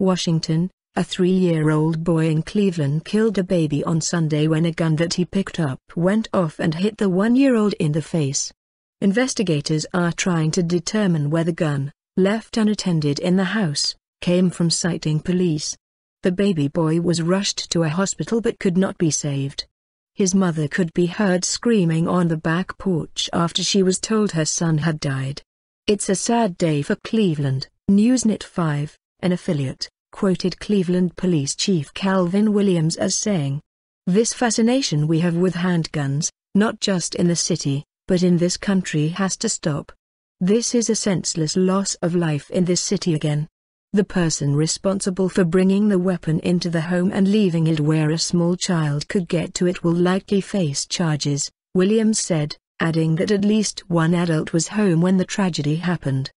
Washington, a three-year-old boy in Cleveland killed a baby on Sunday when a gun that he picked up went off and hit the one-year-old in the face. Investigators are trying to determine where the gun, left unattended in the house, came from sighting police. The baby boy was rushed to a hospital but could not be saved. His mother could be heard screaming on the back porch after she was told her son had died. It's a sad day for Cleveland, Newsnet 5 an affiliate, quoted Cleveland Police Chief Calvin Williams as saying, This fascination we have with handguns, not just in the city, but in this country has to stop. This is a senseless loss of life in this city again. The person responsible for bringing the weapon into the home and leaving it where a small child could get to it will likely face charges, Williams said, adding that at least one adult was home when the tragedy happened.